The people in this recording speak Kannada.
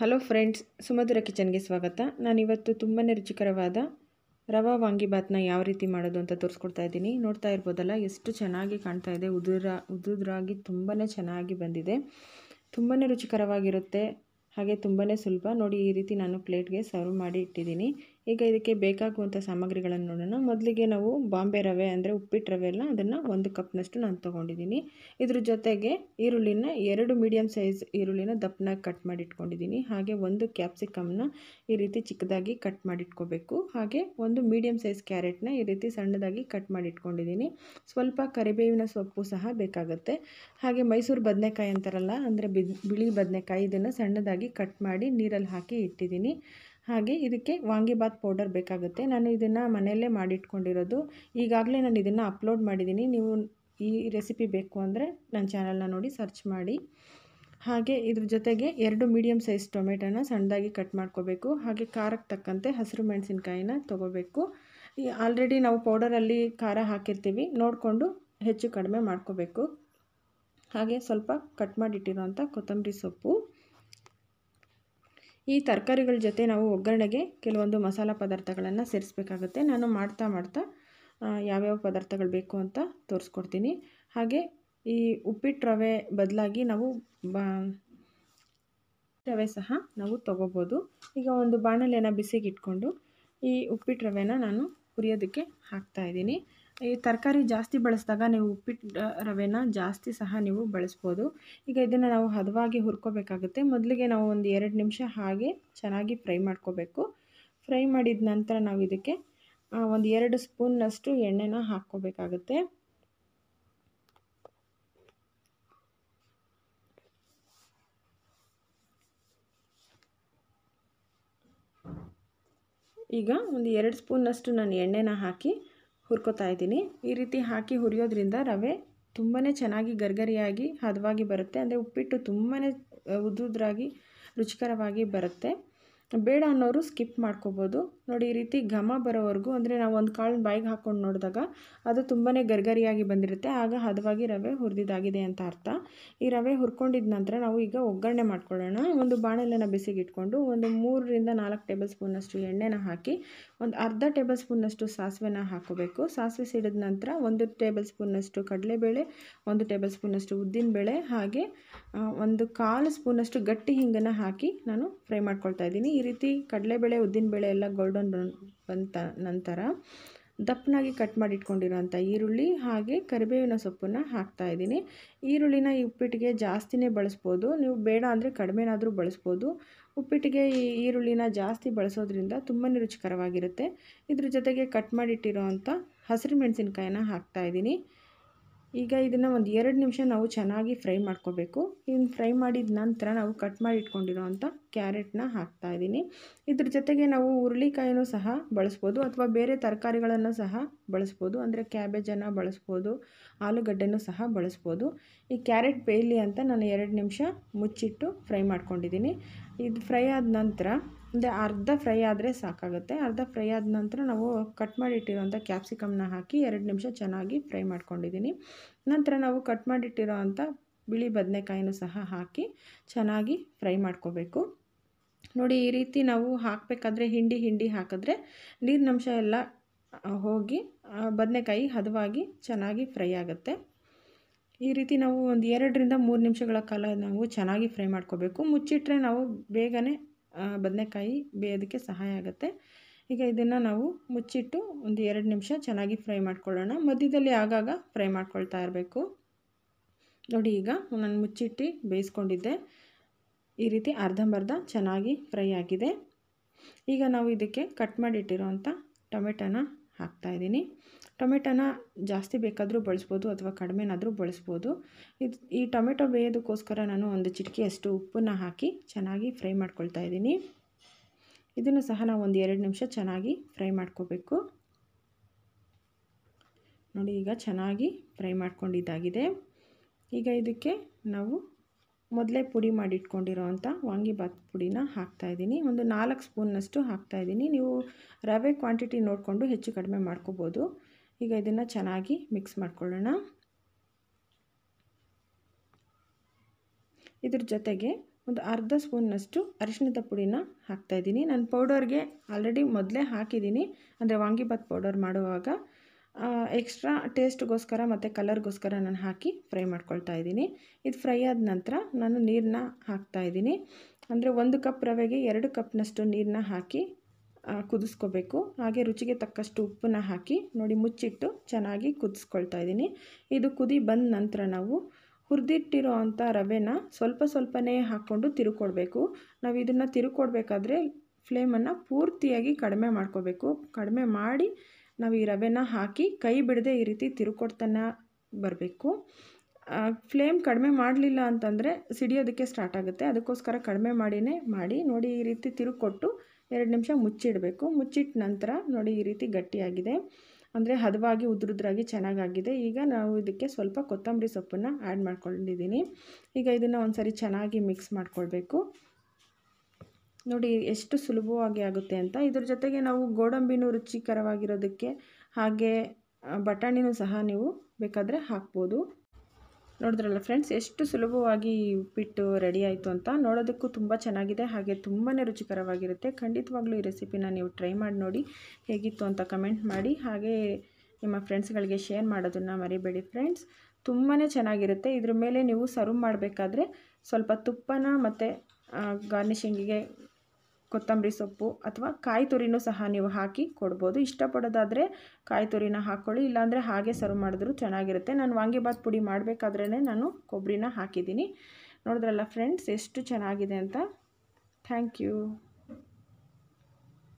ಹಲೋ ಫ್ರೆಂಡ್ಸ್ ಸುಮಧುರ ಕಿಚನ್ಗೆ ಸ್ವಾಗತ ನಾನಿವತ್ತು ತುಂಬಾ ರುಚಿಕರವಾದ ರವಾ ವಾಂಗಿಬಾತ್ನ ಯಾವ ರೀತಿ ಮಾಡೋದು ಅಂತ ತೋರಿಸ್ಕೊಡ್ತಾ ಇದ್ದೀನಿ ನೋಡ್ತಾ ಇರ್ಬೋದಲ್ಲ ಎಷ್ಟು ಚೆನ್ನಾಗಿ ಕಾಣ್ತಾ ಇದೆ ಉದುರ ಉದುರಾಗಿ ತುಂಬಾ ಚೆನ್ನಾಗಿ ಬಂದಿದೆ ತುಂಬಾ ರುಚಿಕರವಾಗಿರುತ್ತೆ ಹಾಗೆ ತುಂಬಾ ಸುಲಭ ನೋಡಿ ಈ ರೀತಿ ನಾನು ಪ್ಲೇಟ್ಗೆ ಸರ್ವ್ ಮಾಡಿ ಇಟ್ಟಿದ್ದೀನಿ ಈಗ ಇದಕ್ಕೆ ಬೇಕಾಗುವಂಥ ಸಾಮಗ್ರಿಗಳನ್ನು ನೋಡೋಣ ಮೊದಲಿಗೆ ನಾವು ಬಾಂಬೆ ರವೆ ಅಂದರೆ ಉಪ್ಪಿಟ್ಟು ರವೆ ಎಲ್ಲ ಅದನ್ನು ಒಂದು ಕಪ್ನಷ್ಟು ನಾನು ತೊಗೊಂಡಿದ್ದೀನಿ ಇದ್ರ ಜೊತೆಗೆ ಈರುಳ್ಳಿನ ಎರಡು ಮೀಡಿಯಮ್ ಸೈಜ್ ಈರುಳ್ಳಿನ ದಪ್ಪನಾಗಿ ಕಟ್ ಮಾಡಿ ಇಟ್ಕೊಂಡಿದ್ದೀನಿ ಹಾಗೆ ಒಂದು ಕ್ಯಾಪ್ಸಿಕಮ್ನ ಈ ರೀತಿ ಚಿಕ್ಕದಾಗಿ ಕಟ್ ಮಾಡಿಟ್ಕೋಬೇಕು ಹಾಗೆ ಒಂದು ಮೀಡಿಯಮ್ ಸೈಜ್ ಕ್ಯಾರೆಟ್ನ ಈ ರೀತಿ ಸಣ್ಣದಾಗಿ ಕಟ್ ಮಾಡಿ ಇಟ್ಕೊಂಡಿದ್ದೀನಿ ಸ್ವಲ್ಪ ಕರಿಬೇವಿನ ಸೊಪ್ಪು ಸಹ ಬೇಕಾಗುತ್ತೆ ಹಾಗೆ ಮೈಸೂರು ಬದನೆಕಾಯಿ ಅಂತಾರಲ್ಲ ಅಂದರೆ ಬಿಳಿ ಬದನೆಕಾಯಿ ಇದನ್ನು ಸಣ್ಣದಾಗಿ ಕಟ್ ಮಾಡಿ ನೀರಲ್ಲಿ ಹಾಕಿ ಇಟ್ಟಿದ್ದೀನಿ ಹಾಗೆ ಇದಕ್ಕೆ ವಾಂಗಿಬಾತ್ ಪೌಡರ್ ಬೇಕಾಗುತ್ತೆ ನಾನು ಇದನ್ನು ಮನೆಯಲ್ಲೇ ಮಾಡಿಟ್ಕೊಂಡಿರೋದು ಈಗಾಗಲೇ ನಾನು ಇದನ್ನು ಅಪ್ಲೋಡ್ ಮಾಡಿದ್ದೀನಿ ನೀವು ಈ ರೆಸಿಪಿ ಬೇಕು ಅಂದರೆ ನನ್ನ ಚಾನಲ್ನ ನೋಡಿ ಸರ್ಚ್ ಮಾಡಿ ಹಾಗೆ ಇದ್ರ ಜೊತೆಗೆ ಎರಡು ಮೀಡಿಯಮ್ ಸೈಜ್ ಟೊಮೆಟೊನ ಸಣ್ಣದಾಗಿ ಕಟ್ ಮಾಡ್ಕೋಬೇಕು ಹಾಗೆ ಖಾರಕ್ಕೆ ತಕ್ಕಂತೆ ಹಸಿರು ಮೆಣಸಿನ್ಕಾಯಿನ ತೊಗೋಬೇಕು ಆಲ್ರೆಡಿ ನಾವು ಪೌಡರಲ್ಲಿ ಖಾರ ಹಾಕಿರ್ತೀವಿ ನೋಡಿಕೊಂಡು ಹೆಚ್ಚು ಕಡಿಮೆ ಮಾಡ್ಕೋಬೇಕು ಹಾಗೆ ಸ್ವಲ್ಪ ಕಟ್ ಮಾಡಿಟ್ಟಿರೋಂಥ ಕೊತ್ತಂಬರಿ ಸೊಪ್ಪು ಈ ತರಕಾರಿಗಳ ಜೊತೆ ನಾವು ಒಗ್ಗರಣೆಗೆ ಕೆಲವೊಂದು ಮಸಾಲ ಪದಾರ್ಥಗಳನ್ನು ಸೇರಿಸಬೇಕಾಗುತ್ತೆ ನಾನು ಮಾಡ್ತಾ ಮಾಡ್ತಾ ಯಾವ್ಯಾವ ಪದಾರ್ಥಗಳು ಬೇಕು ಅಂತ ತೋರಿಸ್ಕೊಡ್ತೀನಿ ಹಾಗೆ ಈ ಉಪ್ಪಿಟ್ಟು ರವೆ ಬದಲಾಗಿ ನಾವು ಬಾ ರವೆ ಸಹ ನಾವು ತೊಗೋಬೋದು ಈಗ ಒಂದು ಬಾಣಲೆನ ಬಿಸಿಗಿಟ್ಕೊಂಡು ಈ ಉಪ್ಪಿಟ್ಟು ರವೆನ ನಾನು ಹುರಿಯೋದಕ್ಕೆ ಇದ್ದೀನಿ ಈ ತರಕಾರಿ ಜಾಸ್ತಿ ಬಳಸಿದಾಗ ನೀವು ಉಪ್ಪಿಟ್ಟು ರವೆನ ಜಾಸ್ತಿ ಸಹ ನೀವು ಬಳಸ್ಬೋದು ಈಗ ಇದನ್ನು ನಾವು ಹದವಾಗಿ ಹುರ್ಕೋಬೇಕಾಗುತ್ತೆ ಮೊದಲಿಗೆ ನಾವು ಒಂದು ಎರಡು ನಿಮಿಷ ಹಾಗೆ ಚೆನ್ನಾಗಿ ಫ್ರೈ ಮಾಡ್ಕೋಬೇಕು ಫ್ರೈ ಮಾಡಿದ ನಂತರ ನಾವು ಇದಕ್ಕೆ ಒಂದು ಎರಡು ಸ್ಪೂನ್ನಷ್ಟು ಎಣ್ಣೆನ ಹಾಕ್ಕೋಬೇಕಾಗುತ್ತೆ ಈಗ ಒಂದು ಎರಡು ಸ್ಪೂನ್ನಷ್ಟು ನಾನು ಎಣ್ಣೆನ ಹಾಕಿ ಹುರ್ಕೋತಾ ಇದ್ದೀನಿ ಈ ರೀತಿ ಹಾಕಿ ಹುರಿಯೋದ್ರಿಂದ ರವೆ ತುಂಬಾ ಚೆನ್ನಾಗಿ ಗರ್ಗರಿಯಾಗಿ ಹದವಾಗಿ ಬರುತ್ತೆ ಅಂದರೆ ಉಪ್ಪಿಟ್ಟು ತುಂಬಾ ಉದ್ದುದ್ರಾಗಿ ರುಚಿಕರವಾಗಿ ಬರುತ್ತೆ ಬೇಡ ಅನ್ನೋರು ಸ್ಕಿಪ್ ಮಾಡ್ಕೋಬೋದು ನೋಡಿ ಈ ರೀತಿ ಘಮ ಬರೋವರೆಗೂ ಅಂದರೆ ನಾವು ಒಂದು ಕಾಳನ್ನ ಬಾಯಿಗೆ ಹಾಕ್ಕೊಂಡು ನೋಡಿದಾಗ ಅದು ತುಂಬಾ ಗರ್ಗರಿಯಾಗಿ ಬಂದಿರುತ್ತೆ ಆಗ ಹದವಾಗಿ ರವೆ ಹುರಿದಿದ್ದಾಗಿದೆ ಅಂತ ಅರ್ಥ ಈ ರವೆ ಹುರ್ಕೊಂಡಿದ ನಂತರ ನಾವು ಈಗ ಒಗ್ಗರಣೆ ಮಾಡ್ಕೊಳ್ಳೋಣ ಒಂದು ಬಾಣಲೆನ ಬಿಸಿಗೆ ಇಟ್ಕೊಂಡು ಒಂದು ಮೂರರಿಂದ ನಾಲ್ಕು ಟೇಬಲ್ ಸ್ಪೂನಷ್ಟು ಎಣ್ಣೆನ ಹಾಕಿ ಒಂದು ಅರ್ಧ ಟೇಬಲ್ ಸ್ಪೂನಷ್ಟು ಸಾಸಿವೆನ ಹಾಕೋಬೇಕು ಸಾಸಿವೆ ಸಿಡಿದ ನಂತರ ಒಂದು ಟೇಬಲ್ ಸ್ಪೂನಷ್ಟು ಕಡಲೆಬೇಳೆ ಒಂದು ಟೇಬಲ್ ಸ್ಪೂನಷ್ಟು ಉದ್ದಿನಬೇಳೆ ಹಾಗೆ ಒಂದು ಕಾಲು ಸ್ಪೂನಷ್ಟು ಗಟ್ಟಿ ಹಿಂಗನ್ನು ಹಾಕಿ ನಾನು ಫ್ರೈ ಮಾಡ್ಕೊಳ್ತಾ ಇದ್ದೀನಿ ಈ ರೀತಿ ಕಡಲೆಬೇಳೆ ಉದ್ದಿನಬೇಳೆ ಎಲ್ಲ ಗೋಲ್ಡ್ ಗೋಲ್ಡನ್ ಬಂತ ನಂತರ ದಪ್ಪನಾಗಿ ಕಟ್ ಮಾಡಿ ಈರುಳ್ಳಿ ಹಾಗೆ ಕರಿಬೇವಿನ ಸೊಪ್ಪನ್ನು ಹಾಕ್ತಾ ಇದ್ದೀನಿ ಈರುಳ್ಳಿನ ಈ ಉಪ್ಪಿಟ್ಟಿಗೆ ಜಾಸ್ತಿನೇ ಬಳಸ್ಬೋದು ನೀವು ಬೇಡ ಅಂದರೆ ಕಡಿಮೆನಾದರೂ ಬಳಸ್ಬೋದು ಉಪ್ಪಿಟ್ಟಿಗೆ ಈ ಈರುಳ್ಳಿನ ಜಾಸ್ತಿ ಬಳಸೋದ್ರಿಂದ ತುಂಬಾ ರುಚಿಕರವಾಗಿರುತ್ತೆ ಇದ್ರ ಜೊತೆಗೆ ಕಟ್ ಮಾಡಿಟ್ಟಿರೋ ಅಂಥ ಹಸಿರು ಮೆಣಸಿನ್ಕಾಯಿನ ಹಾಕ್ತಾಯಿದ್ದೀನಿ ಈಗ ಇದನ್ನು ಒಂದು ಎರಡು ನಿಮಿಷ ನಾವು ಚೆನ್ನಾಗಿ ಫ್ರೈ ಮಾಡ್ಕೋಬೇಕು ಇದನ್ನು ಫ್ರೈ ಮಾಡಿದ ನಂತರ ನಾವು ಕಟ್ ಮಾಡಿ ಇಟ್ಕೊಂಡಿರೋ ಅಂಥ ಕ್ಯಾರೆಟ್ನ ಹಾಕ್ತಾ ಇದ್ದೀನಿ ಇದ್ರ ಜೊತೆಗೆ ನಾವು ಹುರುಳಿಕಾಯಿನೂ ಸಹ ಬಳಸ್ಬೋದು ಅಥವಾ ಬೇರೆ ತರಕಾರಿಗಳನ್ನು ಸಹ ಬಳಸ್ಬೋದು ಅಂದರೆ ಕ್ಯಾಬೇಜನ್ನು ಬಳಸ್ಬೋದು ಆಲೂಗಡ್ಡೆನೂ ಸಹ ಬಳಸ್ಬೋದು ಈ ಕ್ಯಾರೆಟ್ ಬೇಯಲಿ ಅಂತ ನಾನು ಎರಡು ನಿಮಿಷ ಮುಚ್ಚಿಟ್ಟು ಫ್ರೈ ಮಾಡ್ಕೊಂಡಿದ್ದೀನಿ ಇದು ಫ್ರೈ ಆದ ನಂತರ ಒಂದು ಅರ್ಧ ಫ್ರೈ ಆದರೆ ಸಾಕಾಗುತ್ತೆ ಅರ್ಧ ಫ್ರೈ ಆದ ನಂತರ ನಾವು ಕಟ್ ಮಾಡಿಟ್ಟಿರೋಂಥ ಕ್ಯಾಪ್ಸಿಕಮ್ನ ಹಾಕಿ ಎರಡು ನಿಮಿಷ ಚೆನ್ನಾಗಿ ಫ್ರೈ ಮಾಡ್ಕೊಂಡಿದ್ದೀನಿ ನಂತರ ನಾವು ಕಟ್ ಮಾಡಿಟ್ಟಿರೋ ಅಂಥ ಬಿಳಿ ಬದನೆಕಾಯಿನೂ ಸಹ ಹಾಕಿ ಚೆನ್ನಾಗಿ ಫ್ರೈ ಮಾಡ್ಕೋಬೇಕು ನೋಡಿ ಈ ರೀತಿ ನಾವು ಹಾಕಬೇಕಾದ್ರೆ ಹಿಂಡಿ ಹಿಂಡಿ ಹಾಕಿದ್ರೆ ನೀರಿನಂಶ ಎಲ್ಲ ಹೋಗಿ ಬದನೆಕಾಯಿ ಹದವಾಗಿ ಚೆನ್ನಾಗಿ ಫ್ರೈ ಆಗುತ್ತೆ ಈ ರೀತಿ ನಾವು ಒಂದು ಎರಡರಿಂದ ಮೂರು ನಿಮಿಷಗಳ ಕಾಲ ನಾವು ಚೆನ್ನಾಗಿ ಫ್ರೈ ಮಾಡ್ಕೋಬೇಕು ಮುಚ್ಚಿಟ್ರೆ ನಾವು ಬೇಗನೆ ಬದನೆಕಾಯಿ ಬೇಯೋದಕ್ಕೆ ಸಹಾಯ ಆಗುತ್ತೆ ಈಗ ಇದನ್ನು ನಾವು ಮುಚ್ಚಿಟ್ಟು ಒಂದು ಎರಡು ನಿಮಿಷ ಚೆನ್ನಾಗಿ ಫ್ರೈ ಮಾಡ್ಕೊಳ್ಳೋಣ ಮಧ್ಯದಲ್ಲಿ ಆಗಾಗ ಫ್ರೈ ಮಾಡ್ಕೊಳ್ತಾ ಇರಬೇಕು ನೋಡಿ ಈಗ ನಾನು ಮುಚ್ಚಿಟ್ಟು ಬೇಯಿಸ್ಕೊಂಡಿದ್ದೆ ಈ ರೀತಿ ಅರ್ಧಂಬರ್ಧ ಚೆನ್ನಾಗಿ ಫ್ರೈ ಆಗಿದೆ ಈಗ ನಾವು ಇದಕ್ಕೆ ಕಟ್ ಮಾಡಿಟ್ಟಿರೋವಂಥ ಟೊಮೆಟೊನ ಹಾಕ್ತಾಯಿದ್ದೀನಿ ಟೊಮೆಟೋನ ಜಾಸ್ತಿ ಬೇಕಾದರೂ ಬಳಸ್ಬೋದು ಅಥವಾ ಕಡಿಮೆನಾದರೂ ಬಳಸ್ಬೋದು ಇದು ಈ ಟೊಮೆಟೊ ಬೇಯೋದಕ್ಕೋಸ್ಕರ ನಾನು ಒಂದು ಚಿಟಕಿಯಷ್ಟು ಉಪ್ಪನ್ನು ಹಾಕಿ ಚೆನ್ನಾಗಿ ಫ್ರೈ ಮಾಡ್ಕೊಳ್ತಾ ಇದ್ದೀನಿ ಇದನ್ನು ಸಹ ನಾವು ಒಂದು ಎರಡು ನಿಮಿಷ ಚೆನ್ನಾಗಿ ಫ್ರೈ ಮಾಡ್ಕೋಬೇಕು ನೋಡಿ ಈಗ ಚೆನ್ನಾಗಿ ಫ್ರೈ ಮಾಡ್ಕೊಂಡಿದ್ದಾಗಿದೆ ಈಗ ಇದಕ್ಕೆ ನಾವು ಮೊದಲೇ ಪುಡಿ ಮಾಡಿಟ್ಕೊಂಡಿರೋ ಅಂಥ ವಾಂಗಿಬಾತ್ ಪುಡಿನ ಹಾಕ್ತಾಯಿದ್ದೀನಿ ಒಂದು ನಾಲ್ಕು ಸ್ಪೂನ್ನಷ್ಟು ಹಾಕ್ತಾಯಿದ್ದೀನಿ ನೀವು ರವೆ ಕ್ವಾಂಟಿಟಿ ನೋಡಿಕೊಂಡು ಹೆಚ್ಚು ಕಡಿಮೆ ಮಾಡ್ಕೋಬೋದು ಈಗ ಇದನ್ನು ಚೆನ್ನಾಗಿ ಮಿಕ್ಸ್ ಮಾಡ್ಕೊಳ್ಳೋಣ ಇದ್ರ ಜೊತೆಗೆ ಒಂದು ಅರ್ಧ ಸ್ಪೂನ್ನಷ್ಟು ಅರಿಶಿಣದ ಪುಡಿನ ಹಾಕ್ತಾಯಿದ್ದೀನಿ ನಾನು ಪೌಡರ್ಗೆ ಆಲ್ರೆಡಿ ಮೊದಲೇ ಹಾಕಿದ್ದೀನಿ ಅಂದರೆ ವಾಂಗಿಬಾತ್ ಪೌಡರ್ ಮಾಡುವಾಗ ಎಕ್ಸ್ಟ್ರಾ ಟೇಸ್ಟ್ಗೋಸ್ಕರ ಮತ್ತು ಕಲರ್ಗೋಸ್ಕರ ನಾನು ಹಾಕಿ ಫ್ರೈ ಮಾಡ್ಕೊಳ್ತಾ ಇದ್ದೀನಿ ಇದು ಫ್ರೈ ಆದ ನಂತರ ನಾನು ನೀರನ್ನ ಹಾಕ್ತಾ ಇದ್ದೀನಿ ಅಂದರೆ ಒಂದು ಕಪ್ ರವೆಗೆ ಎರಡು ಕಪ್ನಷ್ಟು ನೀರನ್ನ ಹಾಕಿ ಕುದಿಸ್ಕೋಬೇಕು ಹಾಗೆ ರುಚಿಗೆ ತಕ್ಕಷ್ಟು ಉಪ್ಪನ್ನ ಹಾಕಿ ನೋಡಿ ಮುಚ್ಚಿಟ್ಟು ಚೆನ್ನಾಗಿ ಕುದಿಸ್ಕೊಳ್ತಾ ಇದ್ದೀನಿ ಇದು ಕುದಿ ಬಂದ ನಂತರ ನಾವು ಹುರಿದಿಟ್ಟಿರೋ ಅಂಥ ರವೆನ ಸ್ವಲ್ಪ ಸ್ವಲ್ಪನೇ ಹಾಕ್ಕೊಂಡು ತಿರುಕೊಡ್ಬೇಕು ನಾವು ಇದನ್ನು ತಿರುಕೊಡ್ಬೇಕಾದ್ರೆ ಫ್ಲೇಮನ್ನು ಪೂರ್ತಿಯಾಗಿ ಕಡಿಮೆ ಮಾಡ್ಕೋಬೇಕು ಕಡಿಮೆ ಮಾಡಿ ನಾವು ಈ ರವೆನ ಹಾಕಿ ಕೈ ಬಿಡದೆ ಈ ರೀತಿ ತಿರುಕೊಡ್ತಾನೆ ಬರಬೇಕು ಫ್ಲೇಮ್ ಕಡಿಮೆ ಮಾಡಲಿಲ್ಲ ಅಂತಂದರೆ ಸಿಡಿಯೋದಕ್ಕೆ ಸ್ಟಾರ್ಟ್ ಆಗುತ್ತೆ ಅದಕ್ಕೋಸ್ಕರ ಕಡಿಮೆ ಮಾಡಿನೇ ಮಾಡಿ ನೋಡಿ ಈ ರೀತಿ ತಿರುಕೊಟ್ಟು ಎರಡು ನಿಮಿಷ ಮುಚ್ಚಿಡಬೇಕು ಮುಚ್ಚಿಟ್ಟ ನಂತರ ನೋಡಿ ಈ ರೀತಿ ಗಟ್ಟಿಯಾಗಿದೆ ಅಂದರೆ ಹದವಾಗಿ ಉದ್ರುದ್ರಾಗಿ ಚೆನ್ನಾಗಾಗಿದೆ ಈಗ ನಾವು ಇದಕ್ಕೆ ಸ್ವಲ್ಪ ಕೊತ್ತಂಬರಿ ಸೊಪ್ಪನ್ನು ಆ್ಯಡ್ ಮಾಡ್ಕೊಂಡಿದ್ದೀನಿ ಈಗ ಇದನ್ನು ಒಂದು ಚೆನ್ನಾಗಿ ಮಿಕ್ಸ್ ಮಾಡ್ಕೊಳ್ಬೇಕು ನೋಡಿ ಎಷ್ಟು ಸುಲಭವಾಗಿ ಆಗುತ್ತೆ ಅಂತ ಇದ್ರ ಜೊತೆಗೆ ನಾವು ಗೋಡಂಬಿನೂ ರುಚಿಕರವಾಗಿರೋದಕ್ಕೆ ಹಾಗೆ ಬಟಾಣಿನೂ ಸಹ ನೀವು ಬೇಕಾದರೆ ಹಾಕ್ಬೋದು ನೋಡಿದ್ರಲ್ಲ ಫ್ರೆಂಡ್ಸ್ ಎಷ್ಟು ಸುಲಭವಾಗಿ ಉಪ್ಪಿಟ್ಟು ರೆಡಿ ಆಯಿತು ಅಂತ ನೋಡೋದಕ್ಕೂ ತುಂಬ ಚೆನ್ನಾಗಿದೆ ಹಾಗೆ ತುಂಬಾ ರುಚಿಕರವಾಗಿರುತ್ತೆ ಖಂಡಿತವಾಗ್ಲೂ ಈ ರೆಸಿಪಿನ ನೀವು ಟ್ರೈ ಮಾಡಿ ನೋಡಿ ಹೇಗಿತ್ತು ಅಂತ ಕಮೆಂಟ್ ಮಾಡಿ ಹಾಗೆ ನಿಮ್ಮ ಫ್ರೆಂಡ್ಸ್ಗಳಿಗೆ ಶೇರ್ ಮಾಡೋದನ್ನು ಮರಿಬೇಡಿ ಫ್ರೆಂಡ್ಸ್ ತುಂಬಾ ಚೆನ್ನಾಗಿರುತ್ತೆ ಇದ್ರ ಮೇಲೆ ನೀವು ಸರ್ವ್ ಮಾಡಬೇಕಾದ್ರೆ ಸ್ವಲ್ಪ ತುಪ್ಪನ ಮತ್ತು ಗಾರ್ನಿಶಿಂಗಿಗೆ ಕೊತ್ತಂಬರಿ ಸೊಪ್ಪು ಅಥವಾ ಕಾಯಿ ತುರಿನೂ ಸಹ ನೀವು ಹಾಕಿ ಕೊಡ್ಬೋದು ಇಷ್ಟಪಡೋದಾದರೆ ಕಾಯಿ ತುರಿನ ಹಾಕ್ಕೊಳ್ಳಿ ಇಲ್ಲಾಂದರೆ ಹಾಗೆ ಸರ್ವ್ ಮಾಡಿದ್ರೂ ಚೆನ್ನಾಗಿರುತ್ತೆ ನಾನು ವಾಂಗಿಬಾತ್ ಪುಡಿ ಮಾಡಬೇಕಾದ್ರೇ ನಾನು ಕೊಬ್ಬರಿನ ಹಾಕಿದ್ದೀನಿ ನೋಡಿದ್ರಲ್ಲ ಫ್ರೆಂಡ್ಸ್ ಎಷ್ಟು ಚೆನ್ನಾಗಿದೆ ಅಂತ ಥ್ಯಾಂಕ್ ಯು